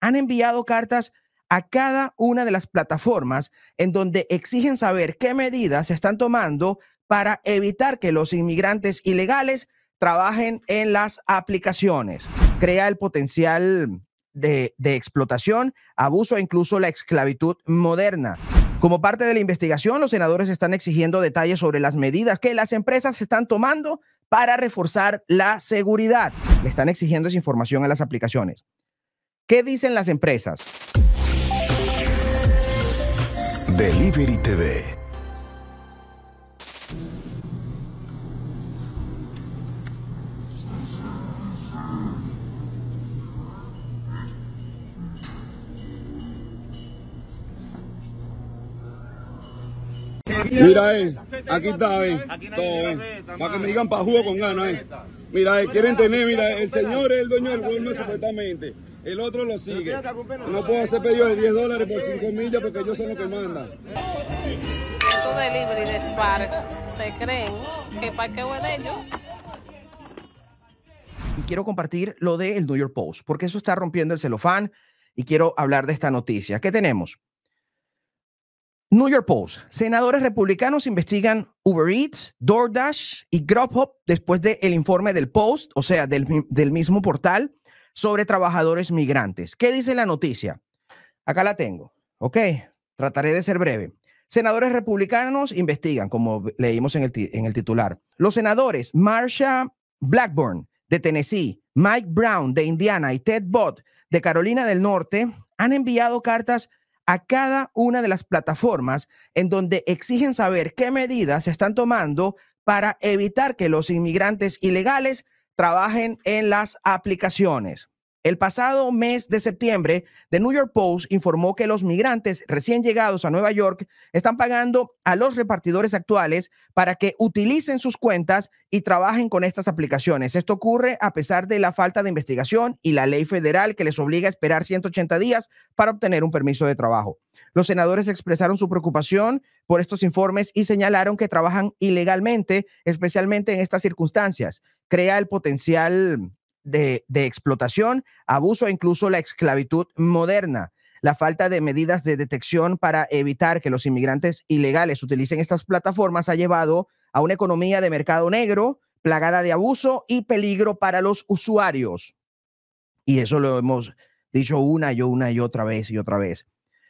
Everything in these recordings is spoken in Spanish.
han enviado cartas a cada una de las plataformas en donde exigen saber qué medidas se están tomando para evitar que los inmigrantes ilegales trabajen en las aplicaciones. Crea el potencial de, explotación, abuso e incluso la esclavitud moderna. Como parte de la investigación, los senadores están exigiendo detalles sobre las medidas que las empresas están tomando para reforzar la seguridad. Le están exigiendo esa información a las aplicaciones. ¿Qué dicen las empresas? Delivery TV. Mira, eh, aquí está, eh, todo, eh, para que me digan para jugo con ganas, eh. Mira, eh, quieren tener, mira, el señor es el dueño del gobierno supuestamente el otro lo sigue. No puedo hacer pedido de 10 dólares por 5 millas porque ellos son los que mandan. libre y de Spark se creen que qué de ellos. Y quiero compartir lo del New York Post, porque eso está rompiendo el celofán y quiero hablar de esta noticia. ¿Qué tenemos? New York Post. Senadores republicanos investigan Uber Eats, DoorDash y Grubhub después del informe del Post, o sea, del, del mismo portal, sobre trabajadores migrantes. ¿Qué dice la noticia? Acá la tengo. Ok, trataré de ser breve. Senadores republicanos investigan, como leímos en el, en el titular. Los senadores Marsha Blackburn de Tennessee, Mike Brown de Indiana y Ted Bott de Carolina del Norte han enviado cartas a cada una de las plataformas en donde exigen saber qué medidas se están tomando para evitar que los inmigrantes ilegales trabajen en las aplicaciones. El pasado mes de septiembre, The New York Post informó que los migrantes recién llegados a Nueva York están pagando a los repartidores actuales para que utilicen sus cuentas y trabajen con estas aplicaciones. Esto ocurre a pesar de la falta de investigación y la ley federal que les obliga a esperar 180 días para obtener un permiso de trabajo. Los senadores expresaron su preocupación por estos informes y señalaron que trabajan ilegalmente, especialmente en estas circunstancias. Crea el potencial de, explotación, abuso e incluso la esclavitud moderna la falta de medidas de detección para evitar que los inmigrantes ilegales utilicen estas plataformas ha llevado a una economía de mercado negro plagada de abuso y peligro para los usuarios. Y eso lo hemos dicho una y una y otra vez y otra vez.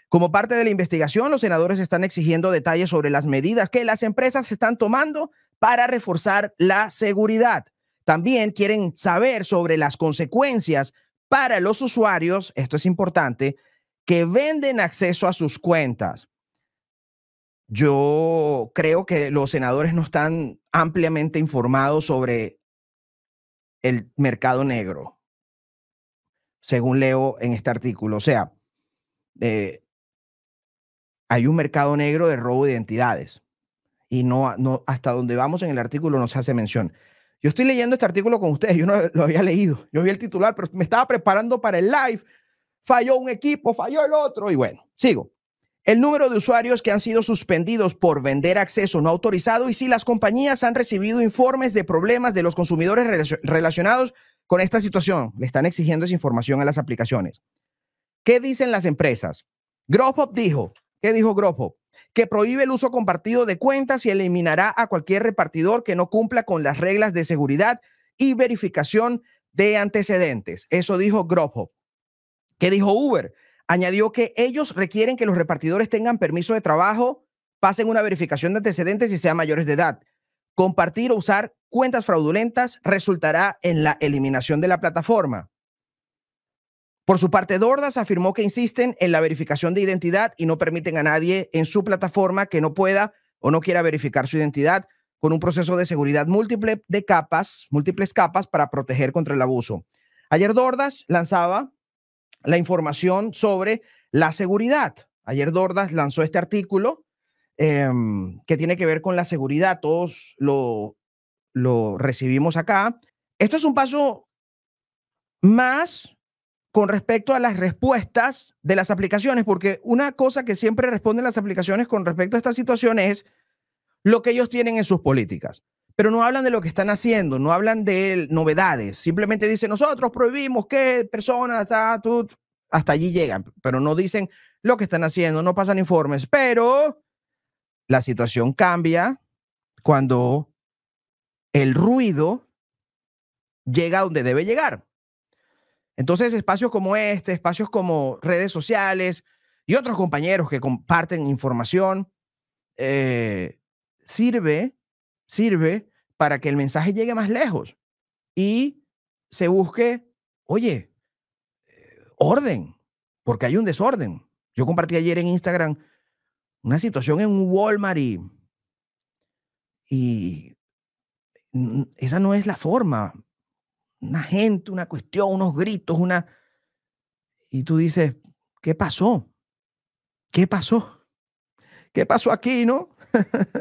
Como parte de la investigación, los senadores están exigiendo detalles sobre las medidas que las empresas están tomando para reforzar la seguridad. También quieren saber sobre las consecuencias para los usuarios, esto es importante, que venden acceso a sus cuentas. Yo creo que los senadores no están ampliamente informados sobre el mercado negro, según leo en este artículo. O sea, eh, hay un mercado negro de robo de identidades y no, no hasta donde vamos en el artículo no se hace mención. Yo estoy leyendo este artículo con ustedes, yo no lo había leído, yo vi el titular, pero me estaba preparando para el live. Falló un equipo, falló el otro y bueno, sigo. El número de usuarios que han sido suspendidos por vender acceso no autorizado y si las compañías han recibido informes de problemas de los consumidores relacionados con esta situación, le están exigiendo esa información a las aplicaciones. ¿Qué dicen las empresas? Grubhub dijo, ¿qué dijo Grubhub? que prohíbe el uso compartido de cuentas y eliminará a cualquier repartidor que no cumpla con las reglas de seguridad y verificación de antecedentes. Eso dijo Grubhub. ¿Qué dijo Uber? Añadió que ellos requieren que los repartidores tengan permiso de trabajo, pasen una verificación de antecedentes y sean mayores de edad. Compartir o usar cuentas fraudulentas resultará en la eliminación de la plataforma. Por su parte, Dordas afirmó que insisten en la verificación de identidad y no permiten a nadie en su plataforma que no pueda o no quiera verificar su identidad con un proceso de seguridad múltiple de capas, múltiples capas para proteger contra el abuso. Ayer Dordas lanzaba la información sobre la seguridad. Ayer Dordas lanzó este artículo em, que tiene que ver con la seguridad. Todos lo, lo recibimos acá. Esto es un paso más con respecto a las respuestas de las aplicaciones, porque una cosa que siempre responden las aplicaciones con respecto a esta situación es lo que ellos tienen en sus políticas. Pero no hablan de lo que están haciendo, no hablan de novedades, simplemente dicen, nosotros prohibimos que personas, hasta, hasta allí llegan, pero no dicen lo que están haciendo, no pasan informes, pero la situación cambia cuando el ruido llega donde debe llegar entonces, espacios como este, espacios como redes sociales y otros compañeros que comparten información, eh, sirve, sirve para que el mensaje llegue más lejos y se busque, oye, orden, porque hay un desorden. Yo compartí ayer en Instagram una situación en un Walmart y esa no es la forma una gente, una cuestión, unos gritos, una... Y tú dices, ¿qué pasó? ¿Qué pasó? ¿Qué pasó aquí, no?